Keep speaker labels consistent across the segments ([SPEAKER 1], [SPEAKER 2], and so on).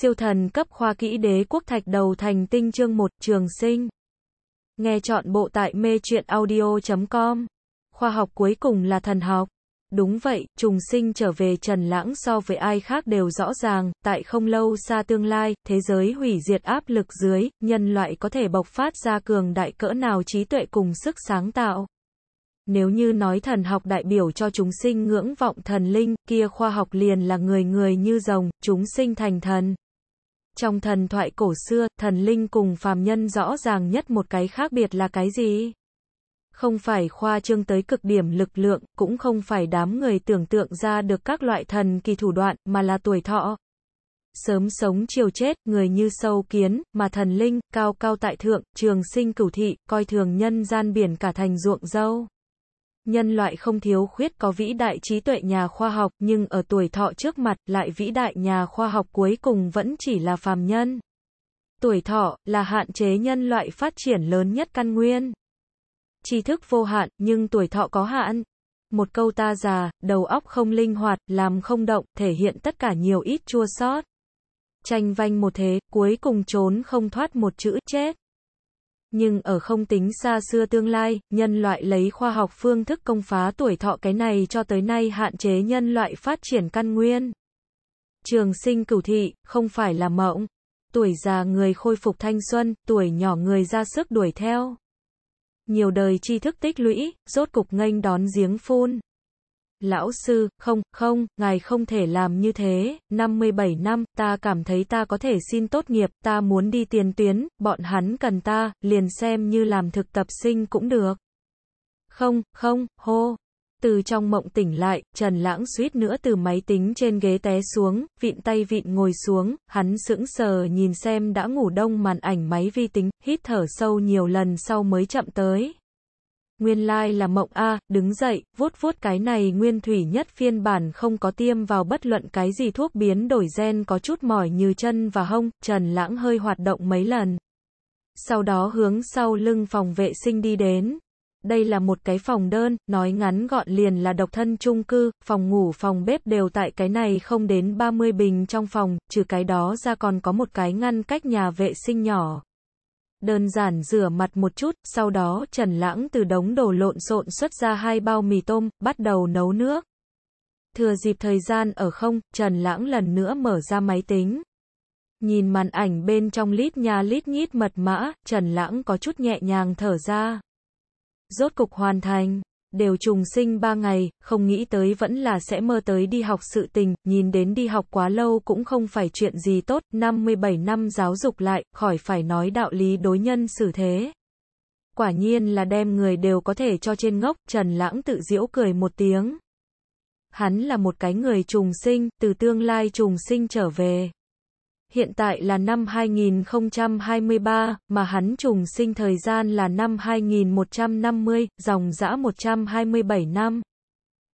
[SPEAKER 1] siêu thần cấp khoa kỹ đế quốc thạch đầu thành tinh chương 1 trường sinh. Nghe chọn bộ tại mê truyện audio.com. Khoa học cuối cùng là thần học. Đúng vậy, trùng sinh trở về Trần Lãng so với ai khác đều rõ ràng, tại không lâu xa tương lai, thế giới hủy diệt áp lực dưới, nhân loại có thể bộc phát ra cường đại cỡ nào trí tuệ cùng sức sáng tạo. Nếu như nói thần học đại biểu cho chúng sinh ngưỡng vọng thần linh, kia khoa học liền là người người như rồng, chúng sinh thành thần. Trong thần thoại cổ xưa, thần linh cùng phàm nhân rõ ràng nhất một cái khác biệt là cái gì? Không phải khoa trương tới cực điểm lực lượng, cũng không phải đám người tưởng tượng ra được các loại thần kỳ thủ đoạn, mà là tuổi thọ. Sớm sống chiều chết, người như sâu kiến, mà thần linh, cao cao tại thượng, trường sinh cửu thị, coi thường nhân gian biển cả thành ruộng dâu. Nhân loại không thiếu khuyết có vĩ đại trí tuệ nhà khoa học nhưng ở tuổi thọ trước mặt lại vĩ đại nhà khoa học cuối cùng vẫn chỉ là phàm nhân. Tuổi thọ là hạn chế nhân loại phát triển lớn nhất căn nguyên. Tri thức vô hạn nhưng tuổi thọ có hạn. Một câu ta già, đầu óc không linh hoạt, làm không động, thể hiện tất cả nhiều ít chua sót. Tranh vanh một thế, cuối cùng trốn không thoát một chữ chết. Nhưng ở không tính xa xưa tương lai, nhân loại lấy khoa học phương thức công phá tuổi thọ cái này cho tới nay hạn chế nhân loại phát triển căn nguyên. Trường sinh cửu thị, không phải là mộng. Tuổi già người khôi phục thanh xuân, tuổi nhỏ người ra sức đuổi theo. Nhiều đời tri thức tích lũy, rốt cục nghênh đón giếng phun. Lão sư, không, không, ngài không thể làm như thế, 57 năm, ta cảm thấy ta có thể xin tốt nghiệp, ta muốn đi tiền tuyến, bọn hắn cần ta, liền xem như làm thực tập sinh cũng được. Không, không, hô. Từ trong mộng tỉnh lại, Trần Lãng suýt nữa từ máy tính trên ghế té xuống, vịn tay vịn ngồi xuống, hắn sững sờ nhìn xem đã ngủ đông màn ảnh máy vi tính, hít thở sâu nhiều lần sau mới chậm tới nguyên lai là mộng A, đứng dậy, vuốt vuốt cái này nguyên thủy nhất phiên bản không có tiêm vào bất luận cái gì thuốc biến đổi gen có chút mỏi như chân và hông, Trần Lãng hơi hoạt động mấy lần. Sau đó hướng sau lưng phòng vệ sinh đi đến. Đây là một cái phòng đơn, nói ngắn gọn liền là độc thân chung cư, phòng ngủ phòng bếp đều tại cái này không đến 30 bình trong phòng, trừ cái đó ra còn có một cái ngăn cách nhà vệ sinh nhỏ đơn giản rửa mặt một chút, sau đó Trần Lãng từ đống đồ lộn xộn xuất ra hai bao mì tôm, bắt đầu nấu nước. Thừa dịp thời gian ở không, Trần Lãng lần nữa mở ra máy tính. Nhìn màn ảnh bên trong lít nhà lít nhít mật mã, Trần Lãng có chút nhẹ nhàng thở ra. Rốt cục hoàn thành đều trùng sinh ba ngày, không nghĩ tới vẫn là sẽ mơ tới đi học sự tình, nhìn đến đi học quá lâu cũng không phải chuyện gì tốt, 57 năm giáo dục lại, khỏi phải nói đạo lý đối nhân xử thế. Quả nhiên là đem người đều có thể cho trên ngốc, Trần Lãng tự diễu cười một tiếng. Hắn là một cái người trùng sinh, từ tương lai trùng sinh trở về hiện tại là năm 2023, mà hắn trùng sinh thời gian là năm 2150, dòng dã 127 năm.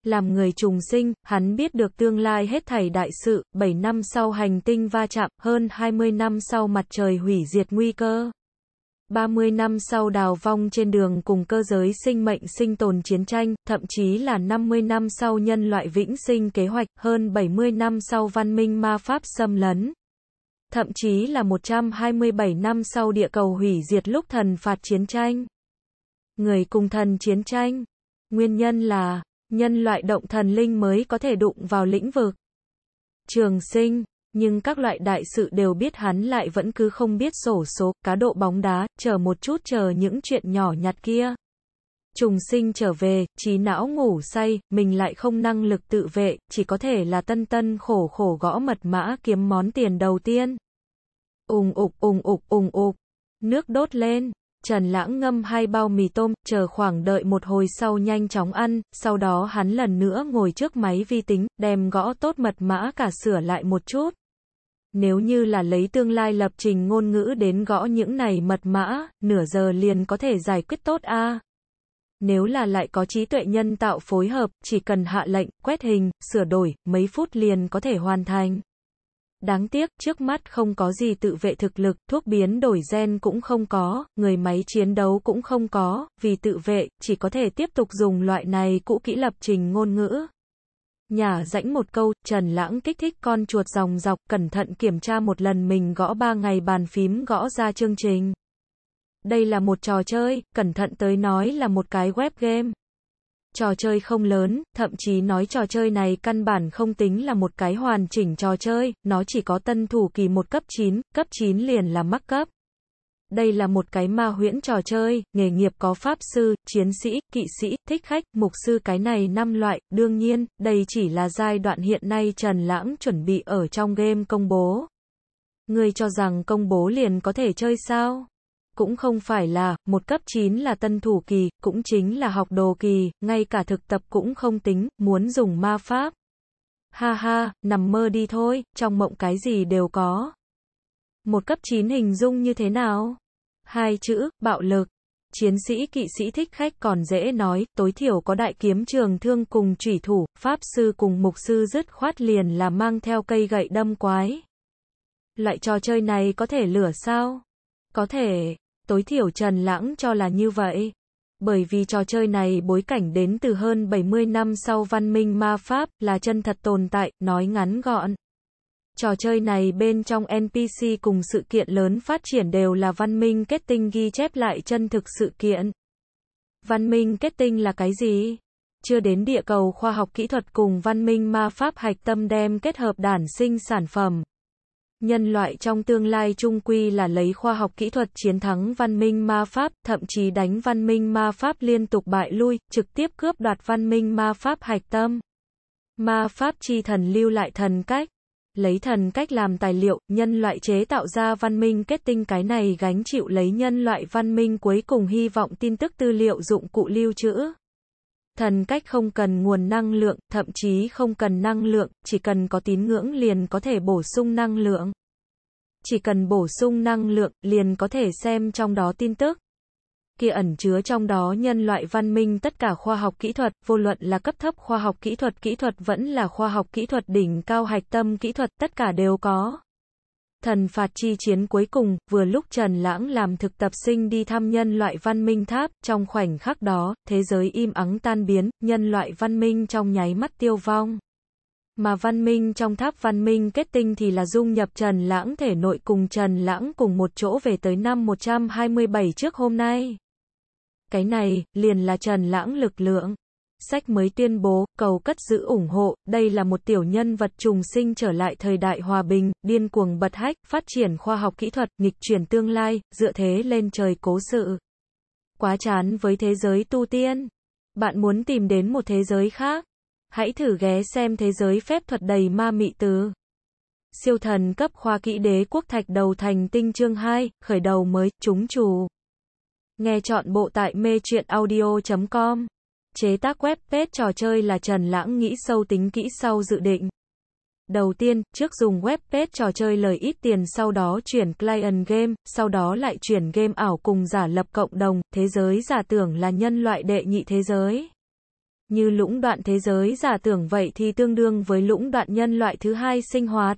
[SPEAKER 1] Làm người trùng sinh, hắn biết được tương lai hết thảy đại sự, 7 năm sau hành tinh va chạm, hơn 20 năm sau mặt trời hủy diệt nguy cơ. 30 năm sau đào vong trên đường cùng cơ giới sinh mệnh sinh tồn chiến tranh, thậm chí là 50 năm sau nhân loại vĩnh sinh kế hoạch, hơn 70 năm sau văn minh ma pháp xâm lấn thậm chí là 127 năm sau địa cầu hủy diệt lúc thần phạt chiến tranh. Người cùng thần chiến tranh, nguyên nhân là, nhân loại động thần linh mới có thể đụng vào lĩnh vực trường sinh, nhưng các loại đại sự đều biết hắn lại vẫn cứ không biết sổ số, cá độ bóng đá, chờ một chút chờ những chuyện nhỏ nhặt kia trùng sinh trở về, trí não ngủ say, mình lại không năng lực tự vệ, chỉ có thể là tân tân khổ khổ gõ mật mã kiếm món tiền đầu tiên. úng ục úng ục úng ục, nước đốt lên. Trần Lãng ngâm hai bao mì tôm, chờ khoảng đợi một hồi sau nhanh chóng ăn, sau đó hắn lần nữa ngồi trước máy vi tính, đem gõ tốt mật mã cả sửa lại một chút. Nếu như là lấy tương lai lập trình ngôn ngữ đến gõ những này mật mã, nửa giờ liền có thể giải quyết tốt a. Nếu là lại có trí tuệ nhân tạo phối hợp, chỉ cần hạ lệnh, quét hình, sửa đổi, mấy phút liền có thể hoàn thành. Đáng tiếc, trước mắt không có gì tự vệ thực lực, thuốc biến đổi gen cũng không có, người máy chiến đấu cũng không có, vì tự vệ, chỉ có thể tiếp tục dùng loại này cũ kỹ lập trình ngôn ngữ. Nhà rãnh một câu, Trần Lãng kích thích con chuột dòng dọc, cẩn thận kiểm tra một lần mình gõ ba ngày bàn phím gõ ra chương trình. Đây là một trò chơi, cẩn thận tới nói là một cái web game. Trò chơi không lớn, thậm chí nói trò chơi này căn bản không tính là một cái hoàn chỉnh trò chơi, nó chỉ có tân thủ kỳ một cấp 9, cấp 9 liền là mắc cấp. Đây là một cái ma huyễn trò chơi, nghề nghiệp có pháp sư, chiến sĩ, kỵ sĩ, thích khách, mục sư cái này năm loại, đương nhiên, đây chỉ là giai đoạn hiện nay Trần Lãng chuẩn bị ở trong game công bố. Người cho rằng công bố liền có thể chơi sao? cũng không phải là, một cấp 9 là tân thủ kỳ, cũng chính là học đồ kỳ, ngay cả thực tập cũng không tính, muốn dùng ma pháp. Ha ha, nằm mơ đi thôi, trong mộng cái gì đều có. Một cấp 9 hình dung như thế nào? Hai chữ, bạo lực. Chiến sĩ kỵ sĩ thích khách còn dễ nói, tối thiểu có đại kiếm trường thương cùng trủy thủ, pháp sư cùng mục sư dứt khoát liền là mang theo cây gậy đâm quái. Loại trò chơi này có thể lửa sao? Có thể, tối thiểu Trần Lãng cho là như vậy. Bởi vì trò chơi này bối cảnh đến từ hơn 70 năm sau văn minh ma Pháp là chân thật tồn tại, nói ngắn gọn. Trò chơi này bên trong NPC cùng sự kiện lớn phát triển đều là văn minh kết tinh ghi chép lại chân thực sự kiện. Văn minh kết tinh là cái gì? Chưa đến địa cầu khoa học kỹ thuật cùng văn minh ma pháp hạch tâm đem kết hợp đản sinh sản phẩm. Nhân loại trong tương lai trung quy là lấy khoa học kỹ thuật chiến thắng văn minh ma pháp, thậm chí đánh văn minh ma pháp liên tục bại lui, trực tiếp cướp đoạt văn minh ma pháp hạch tâm. Ma pháp chi thần lưu lại thần cách. Lấy thần cách làm tài liệu, nhân loại chế tạo ra văn minh kết tinh cái này gánh chịu lấy nhân loại văn minh cuối cùng hy vọng tin tức tư liệu dụng cụ lưu trữ. Thần cách không cần nguồn năng lượng, thậm chí không cần năng lượng, chỉ cần có tín ngưỡng liền có thể bổ sung năng lượng. Chỉ cần bổ sung năng lượng, liền có thể xem trong đó tin tức. Kia ẩn chứa trong đó nhân loại văn minh tất cả khoa học kỹ thuật, vô luận là cấp thấp khoa học kỹ thuật kỹ thuật vẫn là khoa học kỹ thuật đỉnh cao hạch tâm kỹ thuật, tất cả đều có thần phạt chi chiến cuối cùng, vừa lúc Trần Lãng làm thực tập sinh đi thăm nhân loại văn minh tháp, trong khoảnh khắc đó, thế giới im ắng tan biến, nhân loại văn minh trong nháy mắt tiêu vong. Mà văn minh trong tháp văn minh kết tinh thì là dung nhập Trần Lãng thể nội cùng Trần Lãng cùng một chỗ về tới năm 127 trước hôm nay. Cái này, liền là Trần Lãng lực lượng. Sách mới tuyên bố, cầu cất giữ ủng hộ, đây là một tiểu nhân vật trùng sinh trở lại thời đại hòa bình, điên cuồng bật hách, phát triển khoa học kỹ thuật, nghịch chuyển tương lai, dựa thế lên trời cố sự. Quá chán với thế giới tu tiên. Bạn muốn tìm đến một thế giới khác? Hãy thử ghé xem thế giới phép thuật đầy ma mị từ Siêu thần cấp khoa kỹ đế quốc thạch đầu thành tinh chương 2, khởi đầu mới, chúng chủ. Nghe chọn bộ tại mê truyện audio.com Chế tác web page trò chơi là Trần Lãng nghĩ sâu tính kỹ sau dự định. Đầu tiên, trước dùng web page trò chơi lời ít tiền sau đó chuyển client game, sau đó lại chuyển game ảo cùng giả lập cộng đồng, thế giới giả tưởng là nhân loại đệ nhị thế giới. Như lũng đoạn thế giới giả tưởng vậy thì tương đương với lũng đoạn nhân loại thứ hai sinh hoạt.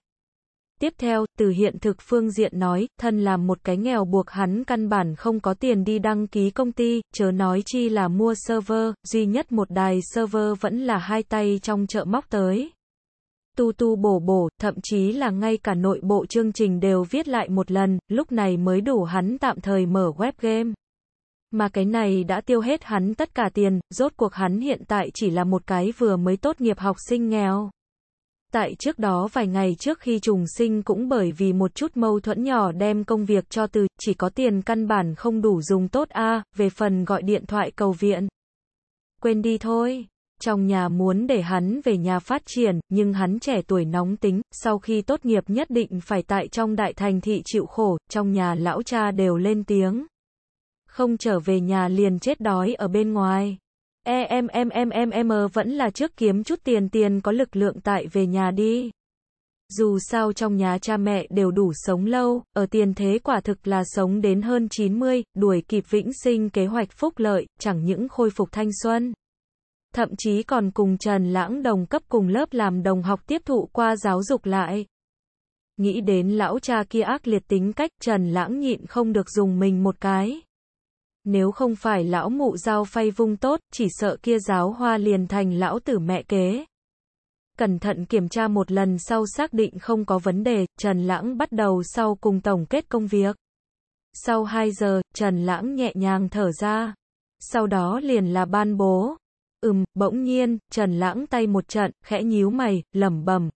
[SPEAKER 1] Tiếp theo, từ hiện thực phương diện nói, thân làm một cái nghèo buộc hắn căn bản không có tiền đi đăng ký công ty, chớ nói chi là mua server, duy nhất một đài server vẫn là hai tay trong chợ móc tới. Tu tu bổ bổ, thậm chí là ngay cả nội bộ chương trình đều viết lại một lần, lúc này mới đủ hắn tạm thời mở web game. Mà cái này đã tiêu hết hắn tất cả tiền, rốt cuộc hắn hiện tại chỉ là một cái vừa mới tốt nghiệp học sinh nghèo. Tại trước đó vài ngày trước khi trùng sinh cũng bởi vì một chút mâu thuẫn nhỏ đem công việc cho từ, chỉ có tiền căn bản không đủ dùng tốt a về phần gọi điện thoại cầu viện. Quên đi thôi, trong nhà muốn để hắn về nhà phát triển, nhưng hắn trẻ tuổi nóng tính, sau khi tốt nghiệp nhất định phải tại trong đại thành thị chịu khổ, trong nhà lão cha đều lên tiếng. Không trở về nhà liền chết đói ở bên ngoài. E, em em em em vẫn là trước kiếm chút tiền tiền có lực lượng tại về nhà đi. Dù sao trong nhà cha mẹ đều đủ sống lâu, ở tiền thế quả thực là sống đến hơn 90, đuổi kịp vĩnh sinh kế hoạch phúc lợi, chẳng những khôi phục thanh xuân. Thậm chí còn cùng Trần Lãng đồng cấp cùng lớp làm đồng học tiếp thụ qua giáo dục lại. Nghĩ đến lão cha kia ác liệt tính cách, Trần Lãng nhịn không được dùng mình một cái. Nếu không phải lão mụ giao phay vung tốt, chỉ sợ kia giáo hoa liền thành lão tử mẹ kế. Cẩn thận kiểm tra một lần sau xác định không có vấn đề, Trần Lãng bắt đầu sau cùng tổng kết công việc. Sau 2 giờ, Trần Lãng nhẹ nhàng thở ra. Sau đó liền là ban bố. Ừm, bỗng nhiên, Trần Lãng tay một trận, khẽ nhíu mày, lẩm bẩm,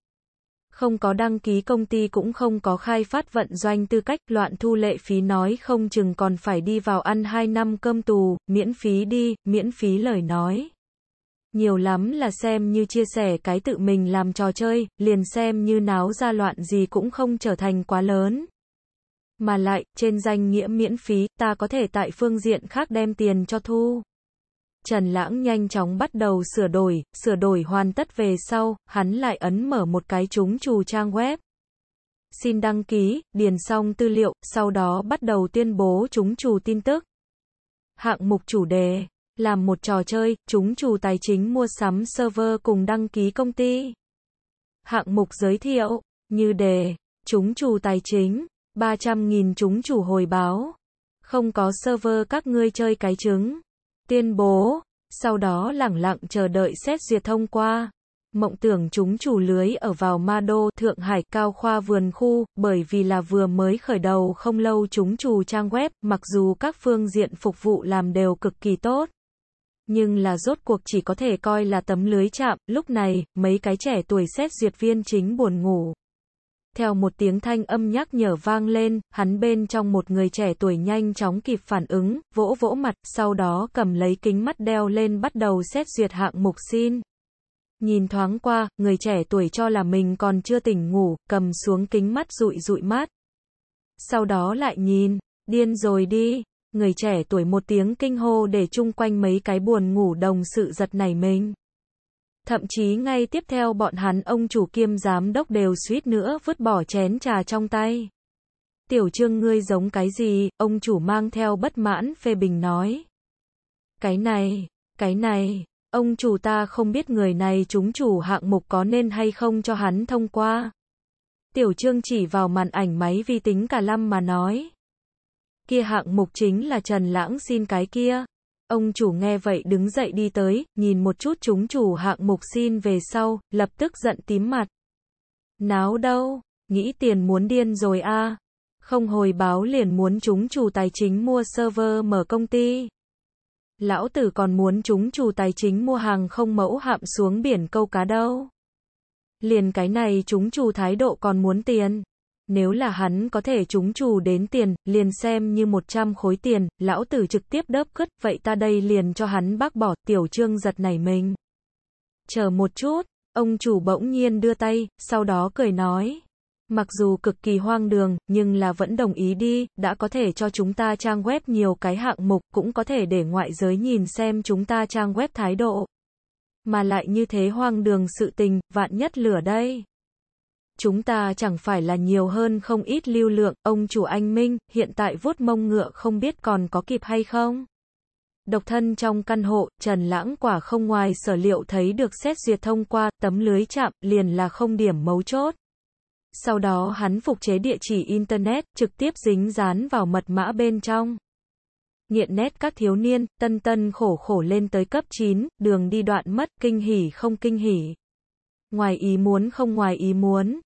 [SPEAKER 1] không có đăng ký công ty cũng không có khai phát vận doanh tư cách, loạn thu lệ phí nói không chừng còn phải đi vào ăn 2 năm cơm tù, miễn phí đi, miễn phí lời nói. Nhiều lắm là xem như chia sẻ cái tự mình làm trò chơi, liền xem như náo ra loạn gì cũng không trở thành quá lớn. Mà lại, trên danh nghĩa miễn phí, ta có thể tại phương diện khác đem tiền cho thu. Trần Lãng nhanh chóng bắt đầu sửa đổi, sửa đổi hoàn tất về sau, hắn lại ấn mở một cái chúng trù trang web. Xin đăng ký, điền xong tư liệu, sau đó bắt đầu tuyên bố chúng trù tin tức. Hạng mục chủ đề, làm một trò chơi, chúng trù tài chính mua sắm server cùng đăng ký công ty. Hạng mục giới thiệu, như đề, chúng trù tài chính, 300.000 chúng chủ hồi báo. Không có server các ngươi chơi cái trứng tuyên bố, sau đó lẳng lặng chờ đợi xét duyệt thông qua. Mộng tưởng chúng chủ lưới ở vào Ma Đô, Thượng Hải cao khoa vườn khu, bởi vì là vừa mới khởi đầu không lâu chúng chủ trang web, mặc dù các phương diện phục vụ làm đều cực kỳ tốt. Nhưng là rốt cuộc chỉ có thể coi là tấm lưới chạm, lúc này, mấy cái trẻ tuổi xét duyệt viên chính buồn ngủ theo một tiếng thanh âm nhắc nhở vang lên, hắn bên trong một người trẻ tuổi nhanh chóng kịp phản ứng, vỗ vỗ mặt, sau đó cầm lấy kính mắt đeo lên bắt đầu xét duyệt hạng mục xin. Nhìn thoáng qua, người trẻ tuổi cho là mình còn chưa tỉnh ngủ, cầm xuống kính mắt rụi rụi mắt, Sau đó lại nhìn, điên rồi đi, người trẻ tuổi một tiếng kinh hô để chung quanh mấy cái buồn ngủ đồng sự giật này mình. Thậm chí ngay tiếp theo bọn hắn ông chủ kiêm giám đốc đều suýt nữa vứt bỏ chén trà trong tay. Tiểu trương ngươi giống cái gì, ông chủ mang theo bất mãn phê bình nói. Cái này, cái này, ông chủ ta không biết người này chúng chủ hạng mục có nên hay không cho hắn thông qua. Tiểu trương chỉ vào màn ảnh máy vi tính cả lâm mà nói. Kia hạng mục chính là Trần Lãng xin cái kia. Ông chủ nghe vậy đứng dậy đi tới, nhìn một chút chúng chủ hạng mục xin về sau, lập tức giận tím mặt. Náo đâu, nghĩ tiền muốn điên rồi a Không hồi báo liền muốn chúng chủ tài chính mua server mở công ty. Lão tử còn muốn chúng chủ tài chính mua hàng không mẫu hạm xuống biển câu cá đâu. Liền cái này chúng chủ thái độ còn muốn tiền nếu là hắn có thể trúng trù đến tiền, liền xem như 100 khối tiền, lão tử trực tiếp đớp cứt, vậy ta đây liền cho hắn bác bỏ, tiểu trương giật nảy mình. Chờ một chút, ông chủ bỗng nhiên đưa tay, sau đó cười nói. Mặc dù cực kỳ hoang đường, nhưng là vẫn đồng ý đi, đã có thể cho chúng ta trang web nhiều cái hạng mục, cũng có thể để ngoại giới nhìn xem chúng ta trang web thái độ. Mà lại như thế hoang đường sự tình, vạn nhất lửa đây chúng ta chẳng phải là nhiều hơn không ít lưu lượng, ông chủ anh Minh, hiện tại vuốt mông ngựa không biết còn có kịp hay không. Độc thân trong căn hộ, Trần Lãng quả không ngoài sở liệu thấy được xét duyệt thông qua tấm lưới chạm, liền là không điểm mấu chốt. Sau đó hắn phục chế địa chỉ Internet, trực tiếp dính dán vào mật mã bên trong. Nghiện nét các thiếu niên, tân tân khổ khổ lên tới cấp 9, đường đi đoạn mất, kinh hỉ không kinh hỉ. Ngoài ý muốn không ngoài ý muốn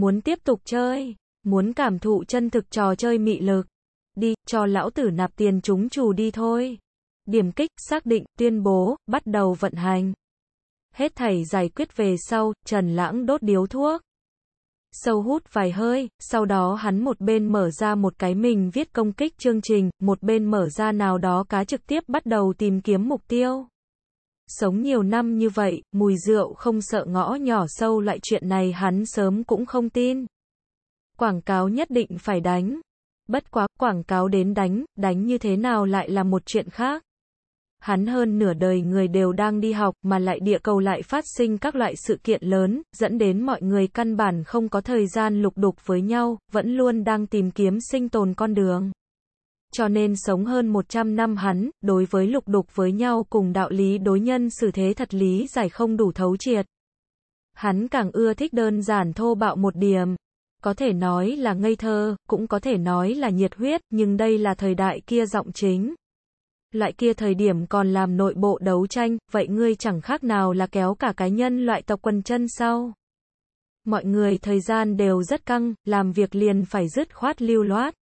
[SPEAKER 1] muốn tiếp tục chơi, muốn cảm thụ chân thực trò chơi mị lực. Đi, cho lão tử nạp tiền chúng chủ đi thôi. Điểm kích, xác định, tuyên bố, bắt đầu vận hành. Hết thầy giải quyết về sau, Trần Lãng đốt điếu thuốc. Sâu hút vài hơi, sau đó hắn một bên mở ra một cái mình viết công kích chương trình, một bên mở ra nào đó cá trực tiếp bắt đầu tìm kiếm mục tiêu. Sống nhiều năm như vậy, mùi rượu không sợ ngõ nhỏ sâu loại chuyện này hắn sớm cũng không tin. Quảng cáo nhất định phải đánh. Bất quá, quảng cáo đến đánh, đánh như thế nào lại là một chuyện khác. Hắn hơn nửa đời người đều đang đi học mà lại địa cầu lại phát sinh các loại sự kiện lớn, dẫn đến mọi người căn bản không có thời gian lục đục với nhau, vẫn luôn đang tìm kiếm sinh tồn con đường cho nên sống hơn 100 năm hắn, đối với lục đục với nhau cùng đạo lý đối nhân xử thế thật lý giải không đủ thấu triệt. Hắn càng ưa thích đơn giản thô bạo một điểm. Có thể nói là ngây thơ, cũng có thể nói là nhiệt huyết, nhưng đây là thời đại kia giọng chính. Loại kia thời điểm còn làm nội bộ đấu tranh, vậy ngươi chẳng khác nào là kéo cả cá nhân loại tộc quần chân sau. Mọi người thời gian đều rất căng, làm việc liền phải dứt khoát lưu loát.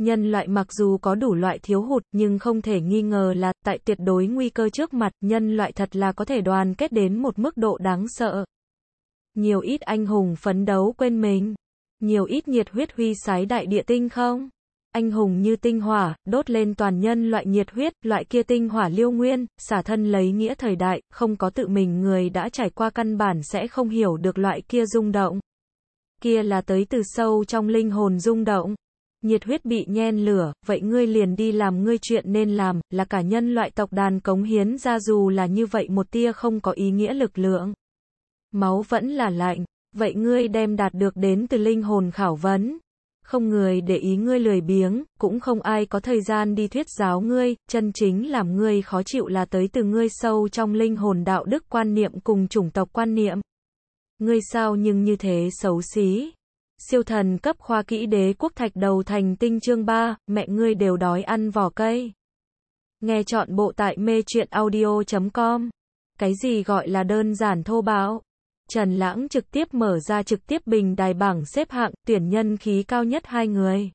[SPEAKER 1] Nhân loại mặc dù có đủ loại thiếu hụt nhưng không thể nghi ngờ là tại tuyệt đối nguy cơ trước mặt, nhân loại thật là có thể đoàn kết đến một mức độ đáng sợ. Nhiều ít anh hùng phấn đấu quên mình, nhiều ít nhiệt huyết huy sái đại địa tinh không? Anh hùng như tinh hỏa, đốt lên toàn nhân loại nhiệt huyết, loại kia tinh hỏa liêu nguyên, xả thân lấy nghĩa thời đại, không có tự mình người đã trải qua căn bản sẽ không hiểu được loại kia rung động. Kia là tới từ sâu trong linh hồn rung động nhiệt huyết bị nhen lửa, vậy ngươi liền đi làm ngươi chuyện nên làm, là cả nhân loại tộc đàn cống hiến ra dù là như vậy một tia không có ý nghĩa lực lượng. Máu vẫn là lạnh, vậy ngươi đem đạt được đến từ linh hồn khảo vấn. Không người để ý ngươi lười biếng, cũng không ai có thời gian đi thuyết giáo ngươi, chân chính làm ngươi khó chịu là tới từ ngươi sâu trong linh hồn đạo đức quan niệm cùng chủng tộc quan niệm. Ngươi sao nhưng như thế xấu xí. Siêu thần cấp khoa kỹ đế quốc thạch đầu thành tinh chương 3, mẹ ngươi đều đói ăn vỏ cây. Nghe chọn bộ tại mê truyện audio.com. Cái gì gọi là đơn giản thô bạo? Trần Lãng trực tiếp mở ra trực tiếp bình đài bảng xếp hạng tuyển nhân khí cao nhất hai người.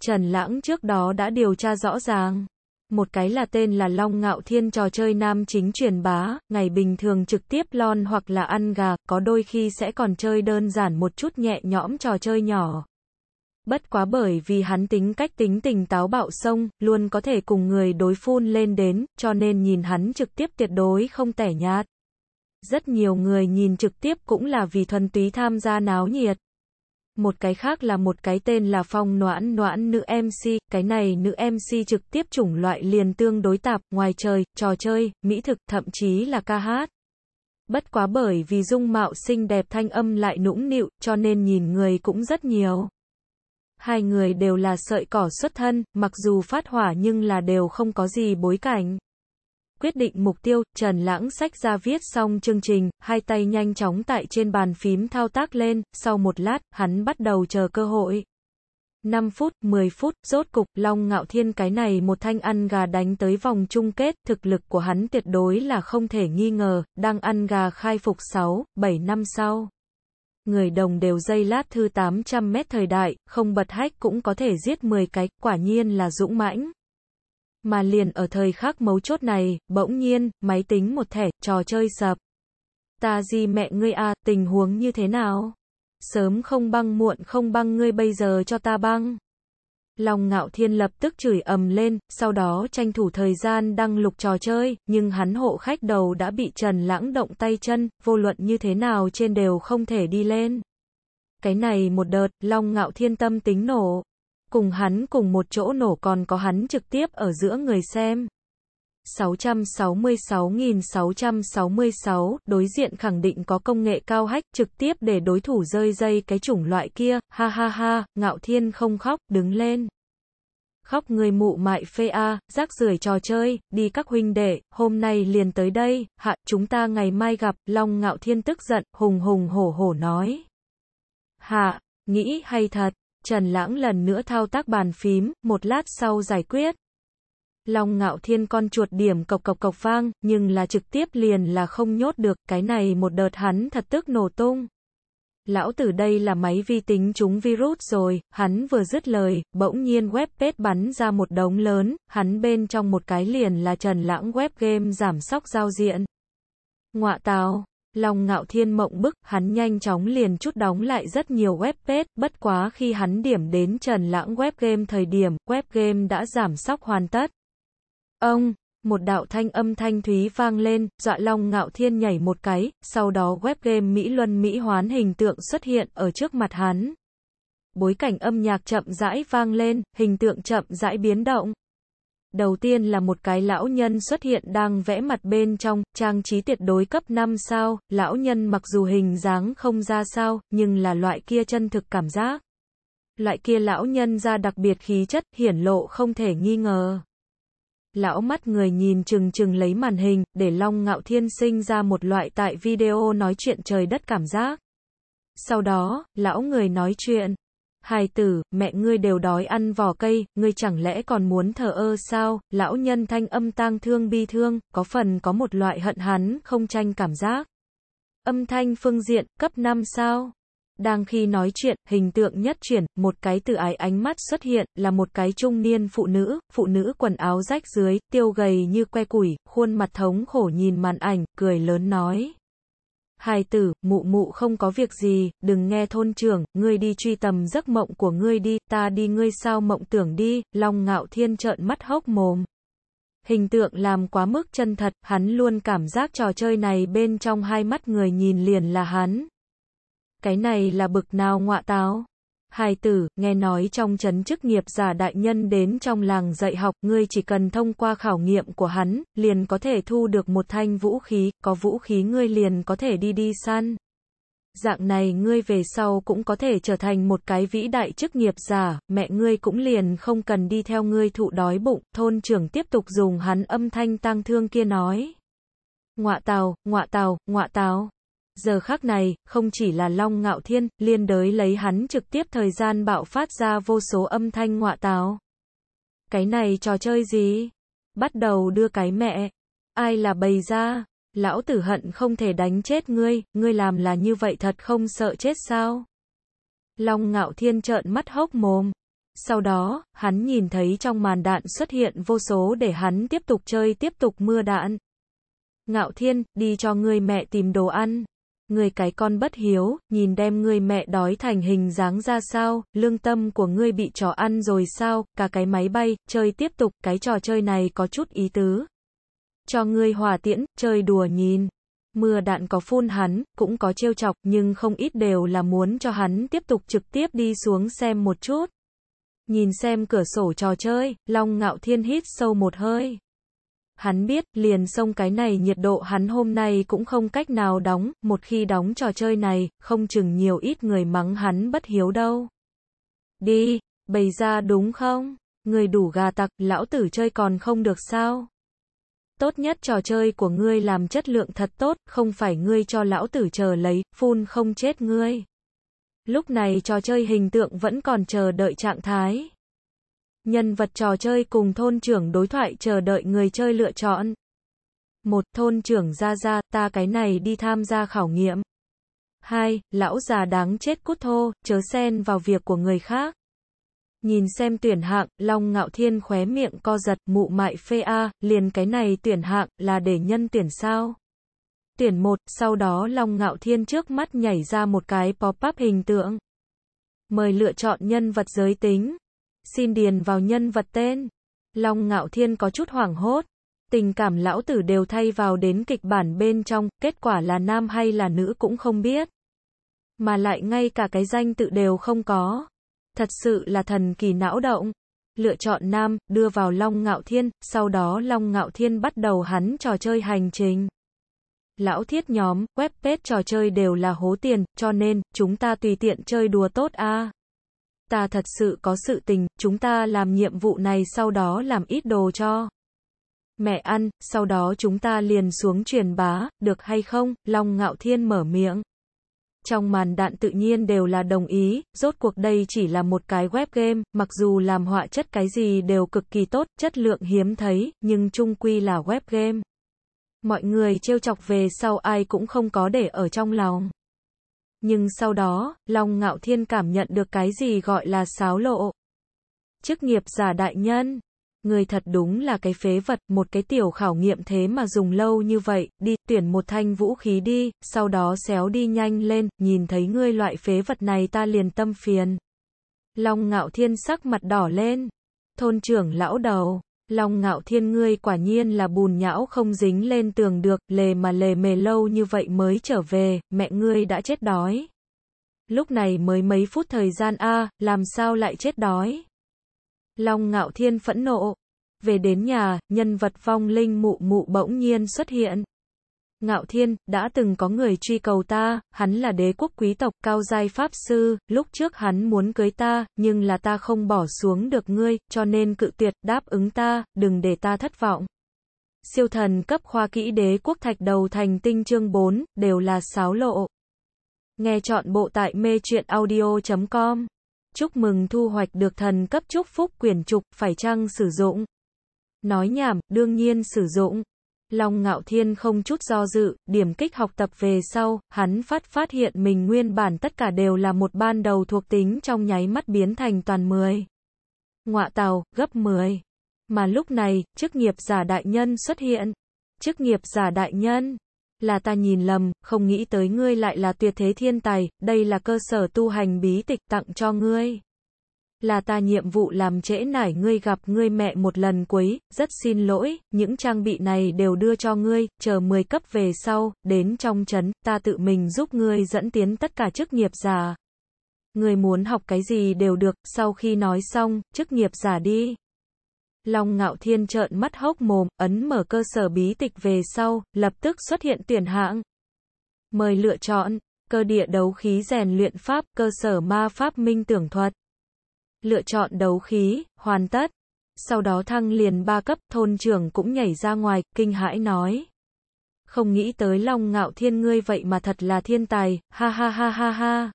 [SPEAKER 1] Trần Lãng trước đó đã điều tra rõ ràng một cái là tên là Long Ngạo Thiên trò chơi nam chính truyền bá, ngày bình thường trực tiếp lon hoặc là ăn gà, có đôi khi sẽ còn chơi đơn giản một chút nhẹ nhõm trò chơi nhỏ. Bất quá bởi vì hắn tính cách tính tình táo bạo sông, luôn có thể cùng người đối phun lên đến, cho nên nhìn hắn trực tiếp tuyệt đối không tẻ nhạt. Rất nhiều người nhìn trực tiếp cũng là vì thuần túy tham gia náo nhiệt một cái khác là một cái tên là phong noãn noãn nữ MC, cái này nữ MC trực tiếp chủng loại liền tương đối tạp, ngoài trời, trò chơi, mỹ thực, thậm chí là ca hát. Bất quá bởi vì dung mạo xinh đẹp thanh âm lại nũng nịu, cho nên nhìn người cũng rất nhiều. Hai người đều là sợi cỏ xuất thân, mặc dù phát hỏa nhưng là đều không có gì bối cảnh quyết định mục tiêu, Trần Lãng sách ra viết xong chương trình, hai tay nhanh chóng tại trên bàn phím thao tác lên, sau một lát, hắn bắt đầu chờ cơ hội. 5 phút, 10 phút, rốt cục, Long Ngạo Thiên cái này một thanh ăn gà đánh tới vòng chung kết, thực lực của hắn tuyệt đối là không thể nghi ngờ, đang ăn gà khai phục 6, 7 năm sau. Người đồng đều dây lát thư 800 mét thời đại, không bật hách cũng có thể giết 10 cái, quả nhiên là dũng mãnh. Mà liền ở thời khắc mấu chốt này, bỗng nhiên, máy tính một thẻ, trò chơi sập. Ta gì mẹ ngươi à, tình huống như thế nào? Sớm không băng muộn không băng ngươi bây giờ cho ta băng. Lòng ngạo thiên lập tức chửi ầm lên, sau đó tranh thủ thời gian đăng lục trò chơi, nhưng hắn hộ khách đầu đã bị trần lãng động tay chân, vô luận như thế nào trên đều không thể đi lên. Cái này một đợt, Long Ngạo Thiên tâm tính nổ, Cùng hắn cùng một chỗ nổ còn có hắn trực tiếp ở giữa người xem. 666.666, đối diện khẳng định có công nghệ cao hách, trực tiếp để đối thủ rơi dây cái chủng loại kia, ha ha ha, ngạo thiên không khóc, đứng lên. Khóc người mụ mại phê a, rác rưởi trò chơi, đi các huynh đệ, hôm nay liền tới đây, hạ, chúng ta ngày mai gặp, Long ngạo thiên tức giận, hùng hùng hổ hổ nói. Hạ, nghĩ hay thật. Trần Lãng lần nữa thao tác bàn phím, một lát sau giải quyết. Long ngạo thiên con chuột điểm cộc cộc cộc vang, nhưng là trực tiếp liền là không nhốt được, cái này một đợt hắn thật tức nổ tung. Lão tử đây là máy vi tính trúng virus rồi, hắn vừa dứt lời, bỗng nhiên web page bắn ra một đống lớn, hắn bên trong một cái liền là trần lãng web game giảm sóc giao diện. Ngọa tào Lòng ngạo thiên mộng bức, hắn nhanh chóng liền chút đóng lại rất nhiều web page, bất quá khi hắn điểm đến trần lãng web game thời điểm, web game đã giảm sóc hoàn tất. Ông, một đạo thanh âm thanh thúy vang lên, dọa lòng ngạo thiên nhảy một cái, sau đó web game Mỹ Luân Mỹ Hoán hình tượng xuất hiện ở trước mặt hắn. Bối cảnh âm nhạc chậm rãi vang lên, hình tượng chậm rãi biến động. Đầu tiên là một cái lão nhân xuất hiện đang vẽ mặt bên trong, trang trí tuyệt đối cấp 5 sao, lão nhân mặc dù hình dáng không ra sao, nhưng là loại kia chân thực cảm giác. Loại kia lão nhân ra đặc biệt khí chất, hiển lộ không thể nghi ngờ. Lão mắt người nhìn chừng chừng lấy màn hình, để Long Ngạo Thiên sinh ra một loại tại video nói chuyện trời đất cảm giác. Sau đó, lão người nói chuyện, Hài tử, mẹ ngươi đều đói ăn vỏ cây, ngươi chẳng lẽ còn muốn thờ ơ sao? Lão nhân thanh âm tang thương bi thương, có phần có một loại hận hắn, không tranh cảm giác. Âm thanh phương diện, cấp 5 sao? Đang khi nói chuyện, hình tượng nhất chuyển, một cái từ ái ánh mắt xuất hiện, là một cái trung niên phụ nữ, phụ nữ quần áo rách dưới, tiêu gầy như que củi, khuôn mặt thống khổ nhìn màn ảnh, cười lớn nói. Hài tử, mụ mụ không có việc gì, đừng nghe thôn trưởng, ngươi đi truy tầm giấc mộng của ngươi đi, ta đi ngươi sao mộng tưởng đi, Long Ngạo Thiên trợn mắt hốc mồm. Hình tượng làm quá mức chân thật, hắn luôn cảm giác trò chơi này bên trong hai mắt người nhìn liền là hắn. Cái này là bực nào ngọa táo hài tử, nghe nói trong chấn chức nghiệp giả đại nhân đến trong làng dạy học, ngươi chỉ cần thông qua khảo nghiệm của hắn, liền có thể thu được một thanh vũ khí, có vũ khí ngươi liền có thể đi đi săn. Dạng này ngươi về sau cũng có thể trở thành một cái vĩ đại chức nghiệp giả, mẹ ngươi cũng liền không cần đi theo ngươi thụ đói bụng, thôn trưởng tiếp tục dùng hắn âm thanh tang thương kia nói. Ngoạ tào, ngoạ tào, ngoạ táo. Giờ khác này, không chỉ là Long Ngạo Thiên, liên đới lấy hắn trực tiếp thời gian bạo phát ra vô số âm thanh ngọa táo. Cái này trò chơi gì? Bắt đầu đưa cái mẹ. Ai là bầy ra? Lão tử hận không thể đánh chết ngươi, ngươi làm là như vậy thật không sợ chết sao? Long Ngạo Thiên trợn mắt hốc mồm. Sau đó, hắn nhìn thấy trong màn đạn xuất hiện vô số để hắn tiếp tục chơi tiếp tục mưa đạn. Ngạo Thiên, đi cho ngươi mẹ tìm đồ ăn người cái con bất hiếu, nhìn đem người mẹ đói thành hình dáng ra sao, lương tâm của ngươi bị chó ăn rồi sao, cả cái máy bay, chơi tiếp tục, cái trò chơi này có chút ý tứ. Cho ngươi hòa tiễn, chơi đùa nhìn. Mưa đạn có phun hắn, cũng có trêu chọc, nhưng không ít đều là muốn cho hắn tiếp tục trực tiếp đi xuống xem một chút. Nhìn xem cửa sổ trò chơi, Long Ngạo Thiên hít sâu một hơi. Hắn biết, liền xông cái này nhiệt độ hắn hôm nay cũng không cách nào đóng, một khi đóng trò chơi này, không chừng nhiều ít người mắng hắn bất hiếu đâu. Đi, bày ra đúng không? Người đủ gà tặc, lão tử chơi còn không được sao? Tốt nhất trò chơi của ngươi làm chất lượng thật tốt, không phải ngươi cho lão tử chờ lấy, phun không chết ngươi. Lúc này trò chơi hình tượng vẫn còn chờ đợi trạng thái. Nhân vật trò chơi cùng thôn trưởng đối thoại chờ đợi người chơi lựa chọn. Một Thôn trưởng ra ra, ta cái này đi tham gia khảo nghiệm. hai Lão già đáng chết cút thô, chớ xen vào việc của người khác. Nhìn xem tuyển hạng, Long Ngạo Thiên khóe miệng co giật, mụ mại phê A, liền cái này tuyển hạng, là để nhân tuyển sao? Tuyển một sau đó Long Ngạo Thiên trước mắt nhảy ra một cái pop-up hình tượng. Mời lựa chọn nhân vật giới tính xin điền vào nhân vật tên. Long Ngạo Thiên có chút hoảng hốt, tình cảm lão tử đều thay vào đến kịch bản bên trong, kết quả là nam hay là nữ cũng không biết. Mà lại ngay cả cái danh tự đều không có. Thật sự là thần kỳ não động. Lựa chọn nam, đưa vào Long Ngạo Thiên, sau đó Long Ngạo Thiên bắt đầu hắn trò chơi hành trình. Lão thiết nhóm, web webpage trò chơi đều là hố tiền, cho nên, chúng ta tùy tiện chơi đùa tốt a ta thật sự có sự tình, chúng ta làm nhiệm vụ này sau đó làm ít đồ cho mẹ ăn, sau đó chúng ta liền xuống truyền bá, được hay không? Long Ngạo Thiên mở miệng. Trong màn đạn tự nhiên đều là đồng ý, rốt cuộc đây chỉ là một cái web game, mặc dù làm họa chất cái gì đều cực kỳ tốt, chất lượng hiếm thấy, nhưng chung quy là web game. Mọi người trêu chọc về sau ai cũng không có để ở trong lòng. Nhưng sau đó, Long Ngạo Thiên cảm nhận được cái gì gọi là sáo lộ. Chức nghiệp giả đại nhân. Người thật đúng là cái phế vật, một cái tiểu khảo nghiệm thế mà dùng lâu như vậy, đi, tuyển một thanh vũ khí đi, sau đó xéo đi nhanh lên, nhìn thấy ngươi loại phế vật này ta liền tâm phiền. Long ngạo thiên sắc mặt đỏ lên. Thôn trưởng lão đầu, Long ngạo thiên ngươi quả nhiên là bùn nhão không dính lên tường được, lề mà lề mề lâu như vậy mới trở về, mẹ ngươi đã chết đói. Lúc này mới mấy phút thời gian a làm sao lại chết đói. Long ngạo thiên phẫn nộ. Về đến nhà, nhân vật vong linh mụ mụ bỗng nhiên xuất hiện. Ngạo Thiên, đã từng có người truy cầu ta, hắn là đế quốc quý tộc cao giai pháp sư, lúc trước hắn muốn cưới ta, nhưng là ta không bỏ xuống được ngươi, cho nên cự tuyệt, đáp ứng ta, đừng để ta thất vọng. Siêu thần cấp khoa kỹ đế quốc thạch đầu thành tinh chương 4, đều là sáo lộ. Nghe chọn bộ tại mê truyện audio.com. Chúc mừng thu hoạch được thần cấp chúc phúc quyển trục, phải chăng sử dụng? Nói nhảm, đương nhiên sử dụng. Long Ngạo Thiên không chút do dự, điểm kích học tập về sau, hắn phát phát hiện mình nguyên bản tất cả đều là một ban đầu thuộc tính trong nháy mắt biến thành toàn 10. Ngọa tàu, gấp 10. Mà lúc này, chức nghiệp giả đại nhân xuất hiện. Chức nghiệp giả đại nhân. Là ta nhìn lầm, không nghĩ tới ngươi lại là tuyệt thế thiên tài, đây là cơ sở tu hành bí tịch tặng cho ngươi là ta nhiệm vụ làm trễ nải ngươi gặp ngươi mẹ một lần quấy, rất xin lỗi, những trang bị này đều đưa cho ngươi, chờ 10 cấp về sau, đến trong chấn, ta tự mình giúp ngươi dẫn tiến tất cả chức nghiệp giả. Ngươi muốn học cái gì đều được, sau khi nói xong, chức nghiệp giả đi. Long ngạo thiên trợn mắt hốc mồm, ấn mở cơ sở bí tịch về sau, lập tức xuất hiện tuyển hạng. Mời lựa chọn, cơ địa đấu khí rèn luyện pháp, cơ sở ma pháp minh tưởng thuật lựa chọn đấu khí, hoàn tất. Sau đó thăng liền ba cấp, thôn trưởng cũng nhảy ra ngoài, kinh hãi nói. Không nghĩ tới Long Ngạo Thiên ngươi vậy mà thật là thiên tài, ha ha ha ha ha.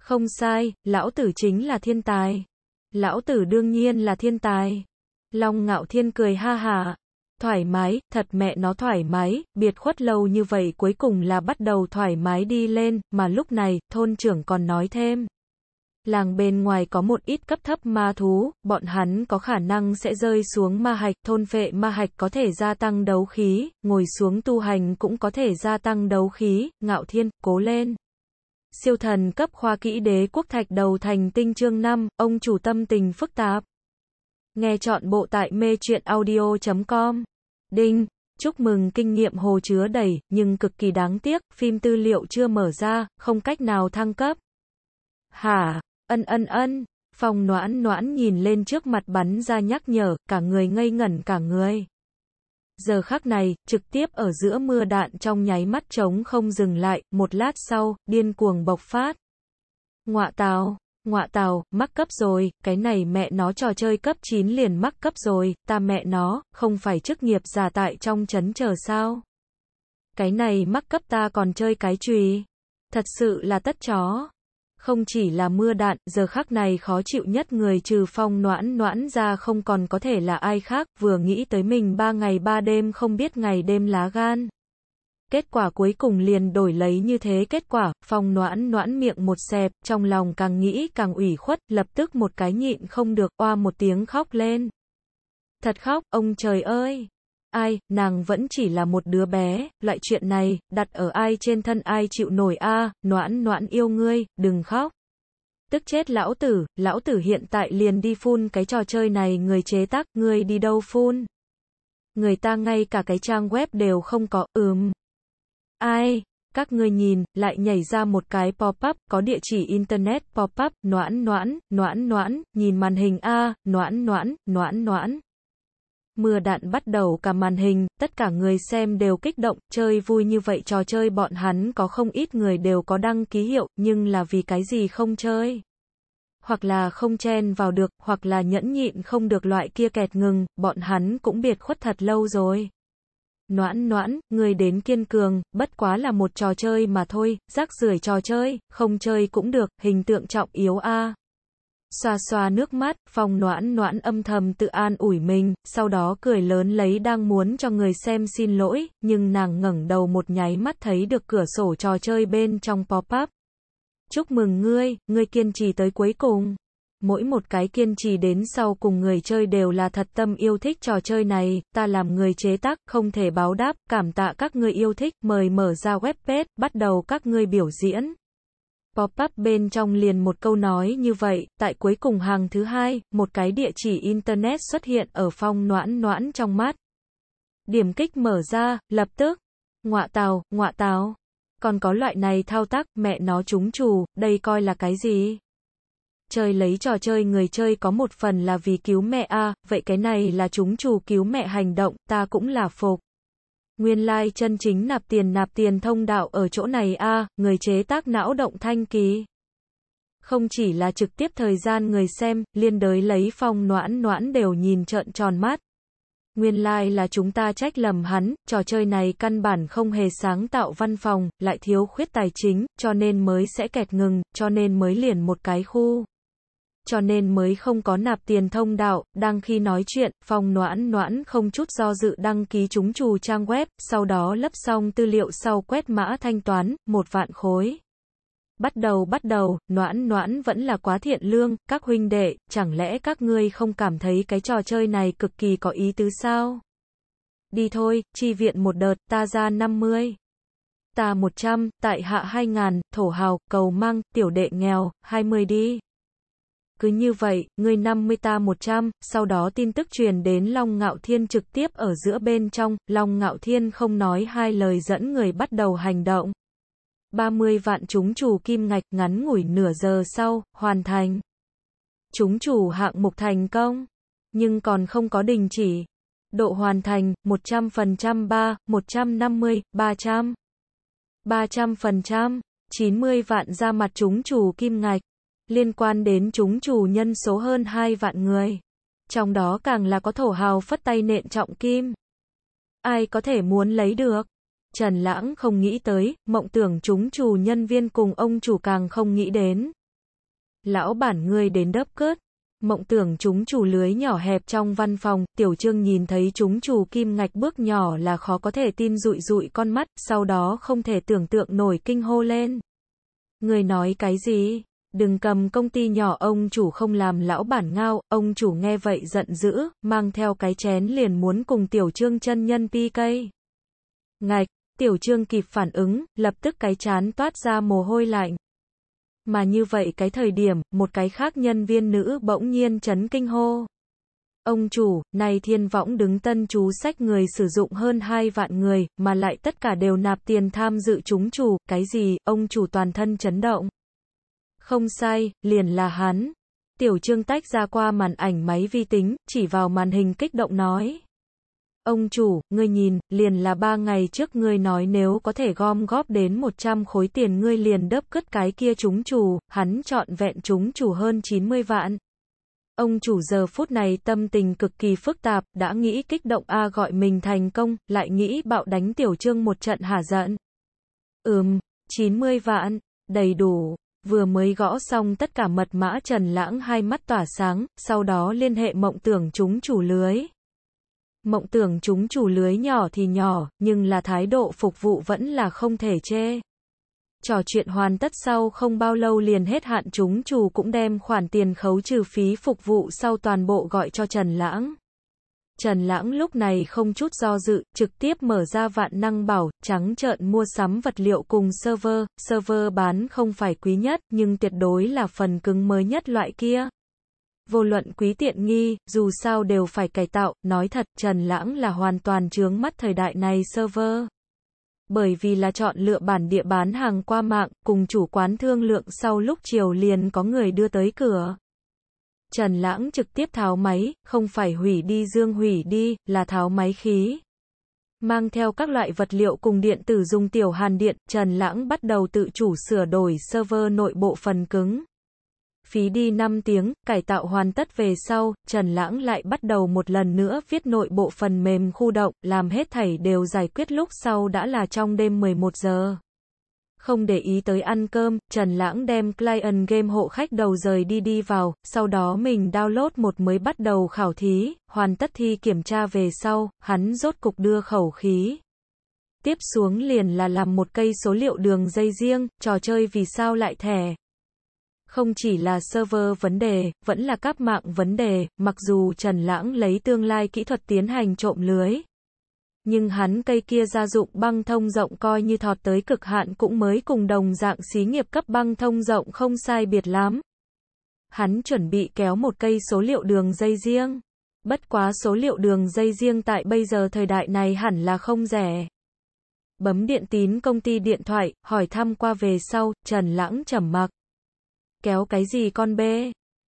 [SPEAKER 1] Không sai, lão tử chính là thiên tài. Lão tử đương nhiên là thiên tài. Long Ngạo Thiên cười ha hà Thoải mái, thật mẹ nó thoải mái, biệt khuất lâu như vậy cuối cùng là bắt đầu thoải mái đi lên, mà lúc này, thôn trưởng còn nói thêm làng bên ngoài có một ít cấp thấp ma thú, bọn hắn có khả năng sẽ rơi xuống ma hạch, thôn phệ ma hạch có thể gia tăng đấu khí, ngồi xuống tu hành cũng có thể gia tăng đấu khí, ngạo thiên, cố lên. Siêu thần cấp khoa kỹ đế quốc thạch đầu thành tinh chương 5, ông chủ tâm tình phức tạp. Nghe chọn bộ tại mê truyện audio.com. Đinh, chúc mừng kinh nghiệm hồ chứa đầy, nhưng cực kỳ đáng tiếc, phim tư liệu chưa mở ra, không cách nào thăng cấp. Hả? Ân ân ân, phòng noãn noãn nhìn lên trước mặt bắn ra nhắc nhở, cả người ngây ngẩn cả người. Giờ khắc này, trực tiếp ở giữa mưa đạn trong nháy mắt trống không dừng lại, một lát sau, điên cuồng bộc phát. Ngọa tào, ngọa tào, mắc cấp rồi, cái này mẹ nó trò chơi cấp 9 liền mắc cấp rồi, ta mẹ nó, không phải chức nghiệp giả tại trong chấn chờ sao. Cái này mắc cấp ta còn chơi cái chùy. Thật sự là tất chó. Không chỉ là mưa đạn, giờ khắc này khó chịu nhất người trừ phong noãn noãn ra không còn có thể là ai khác, vừa nghĩ tới mình ba ngày ba đêm không biết ngày đêm lá gan. Kết quả cuối cùng liền đổi lấy như thế kết quả, phong noãn noãn miệng một xẹp, trong lòng càng nghĩ càng ủy khuất, lập tức một cái nhịn không được, oa một tiếng khóc lên. Thật khóc, ông trời ơi! ai, nàng vẫn chỉ là một đứa bé, loại chuyện này, đặt ở ai trên thân ai chịu nổi a, à, noãn noãn yêu ngươi, đừng khóc. Tức chết lão tử, lão tử hiện tại liền đi phun cái trò chơi này người chế tác, người đi đâu phun. Người ta ngay cả cái trang web đều không có, ừm. Ai, các ngươi nhìn, lại nhảy ra một cái pop-up, có địa chỉ internet pop-up, noãn noãn, noãn noãn, nhìn màn hình A, noãn noãn, noãn noãn mưa đạn bắt đầu cả màn hình, tất cả người xem đều kích động, chơi vui như vậy trò chơi bọn hắn có không ít người đều có đăng ký hiệu, nhưng là vì cái gì không chơi. Hoặc là không chen vào được, hoặc là nhẫn nhịn không được loại kia kẹt ngừng, bọn hắn cũng biệt khuất thật lâu rồi. Noãn noãn, người đến kiên cường, bất quá là một trò chơi mà thôi, rác rưởi trò chơi, không chơi cũng được, hình tượng trọng yếu a xoa xoa nước mắt, phong noãn noãn âm thầm tự an ủi mình, sau đó cười lớn lấy đang muốn cho người xem xin lỗi, nhưng nàng ngẩng đầu một nháy mắt thấy được cửa sổ trò chơi bên trong pop-up. Chúc mừng ngươi, ngươi kiên trì tới cuối cùng. Mỗi một cái kiên trì đến sau cùng người chơi đều là thật tâm yêu thích trò chơi này, ta làm người chế tác, không thể báo đáp, cảm tạ các ngươi yêu thích, mời mở ra webpage, bắt đầu các ngươi biểu diễn. Pop-up bên trong liền một câu nói như vậy, tại cuối cùng hàng thứ hai, một cái địa chỉ Internet xuất hiện ở phong noãn noãn trong mắt. Điểm kích mở ra, lập tức. Ngoạ tàu, ngoạ tàu. Còn có loại này thao tác, mẹ nó trúng chủ, đây coi là cái gì? Chơi lấy trò chơi người chơi có một phần là vì cứu mẹ a à, vậy cái này là chúng chủ cứu mẹ hành động, ta cũng là phục. Nguyên lai chân chính nạp tiền nạp tiền thông đạo ở chỗ này a à, người chế tác não động thanh ký Không chỉ là trực tiếp thời gian người xem, liên đới lấy phong noãn noãn đều nhìn trợn tròn mắt. Nguyên lai là chúng ta trách lầm hắn, trò chơi này căn bản không hề sáng tạo văn phòng, lại thiếu khuyết tài chính, cho nên mới sẽ kẹt ngừng, cho nên mới liền một cái khu cho nên mới không có nạp tiền thông đạo. Đang khi nói chuyện, Phong Noãn Noãn không chút do dự đăng ký chúng chủ trang web, sau đó lấp xong tư liệu sau quét mã thanh toán, một vạn khối. Bắt đầu bắt đầu, noãn noãn vẫn là quá thiện lương, các huynh đệ, chẳng lẽ các ngươi không cảm thấy cái trò chơi này cực kỳ có ý tứ sao? Đi thôi, chi viện một đợt, ta ra 50. Ta 100, tại hạ 2000, thổ hào, cầu mang, tiểu đệ nghèo, 20 đi. Cứ như vậy, người 50 ta 100, sau đó tin tức truyền đến Long Ngạo Thiên trực tiếp ở giữa bên trong, Long Ngạo Thiên không nói hai lời dẫn người bắt đầu hành động. 30 vạn chúng chủ kim ngạch ngắn ngủi nửa giờ sau, hoàn thành. Chúng chủ hạng mục thành công, nhưng còn không có đình chỉ. Độ hoàn thành, 100% 3, 150, 300, 300%, 90 vạn ra mặt chúng chủ kim ngạch liên quan đến chúng chủ nhân số hơn 2 vạn người. Trong đó càng là có thổ hào phất tay nện trọng kim. Ai có thể muốn lấy được? Trần Lãng không nghĩ tới, mộng tưởng chúng chủ nhân viên cùng ông chủ càng không nghĩ đến. Lão bản người đến đớp cớt. Mộng tưởng chúng chủ lưới nhỏ hẹp trong văn phòng, tiểu trương nhìn thấy chúng chủ kim ngạch bước nhỏ là khó có thể tin rụi rụi con mắt, sau đó không thể tưởng tượng nổi kinh hô lên. Người nói cái gì? đừng cầm công ty nhỏ ông chủ không làm lão bản ngao, ông chủ nghe vậy giận dữ, mang theo cái chén liền muốn cùng tiểu trương chân nhân PK. Ngạch, tiểu trương kịp phản ứng, lập tức cái chán toát ra mồ hôi lạnh. Mà như vậy cái thời điểm, một cái khác nhân viên nữ bỗng nhiên chấn kinh hô. Ông chủ, này thiên võng đứng tân chú sách người sử dụng hơn 2 vạn người, mà lại tất cả đều nạp tiền tham dự chúng chủ, cái gì, ông chủ toàn thân chấn động. Không sai, liền là hắn. Tiểu Trương tách ra qua màn ảnh máy vi tính, chỉ vào màn hình kích động nói. Ông chủ, ngươi nhìn, liền là ba ngày trước ngươi nói nếu có thể gom góp đến 100 khối tiền ngươi liền đớp cất cái kia chúng chủ, hắn chọn vẹn chúng chủ hơn 90 vạn. Ông chủ giờ phút này tâm tình cực kỳ phức tạp, đã nghĩ kích động A gọi mình thành công, lại nghĩ bạo đánh tiểu trương một trận hả giận. Ừm, 90 vạn, đầy đủ, vừa mới gõ xong tất cả mật mã Trần Lãng hai mắt tỏa sáng, sau đó liên hệ mộng tưởng chúng chủ lưới. Mộng tưởng chúng chủ lưới nhỏ thì nhỏ, nhưng là thái độ phục vụ vẫn là không thể chê. Trò chuyện hoàn tất sau không bao lâu liền hết hạn chúng chủ cũng đem khoản tiền khấu trừ phí phục vụ sau toàn bộ gọi cho Trần Lãng. Trần Lãng lúc này không chút do dự, trực tiếp mở ra vạn năng bảo, trắng trợn mua sắm vật liệu cùng server, server bán không phải quý nhất, nhưng tuyệt đối là phần cứng mới nhất loại kia. Vô luận quý tiện nghi, dù sao đều phải cải tạo, nói thật, Trần Lãng là hoàn toàn chướng mắt thời đại này server. Bởi vì là chọn lựa bản địa bán hàng qua mạng, cùng chủ quán thương lượng sau lúc chiều liền có người đưa tới cửa. Trần Lãng trực tiếp tháo máy, không phải hủy đi dương hủy đi, là tháo máy khí. Mang theo các loại vật liệu cùng điện tử dùng tiểu hàn điện, Trần Lãng bắt đầu tự chủ sửa đổi server nội bộ phần cứng. Phí đi 5 tiếng, cải tạo hoàn tất về sau, Trần Lãng lại bắt đầu một lần nữa viết nội bộ phần mềm khu động, làm hết thảy đều giải quyết lúc sau đã là trong đêm 11 giờ. Không để ý tới ăn cơm, Trần Lãng đem client game hộ khách đầu rời đi đi vào, sau đó mình download một mới bắt đầu khảo thí, hoàn tất thi kiểm tra về sau, hắn rốt cục đưa khẩu khí. Tiếp xuống liền là làm một cây số liệu đường dây riêng, trò chơi vì sao lại thẻ. Không chỉ là server vấn đề, vẫn là các mạng vấn đề, mặc dù Trần Lãng lấy tương lai kỹ thuật tiến hành trộm lưới, nhưng hắn cây kia gia dụng băng thông rộng coi như thọt tới cực hạn cũng mới cùng đồng dạng xí nghiệp cấp băng thông rộng không sai biệt lắm. Hắn chuẩn bị kéo một cây số liệu đường dây riêng. Bất quá số liệu đường dây riêng tại bây giờ thời đại này hẳn là không rẻ. Bấm điện tín công ty điện thoại, hỏi thăm qua về sau, Trần Lãng trầm mặc. Kéo cái gì con bê?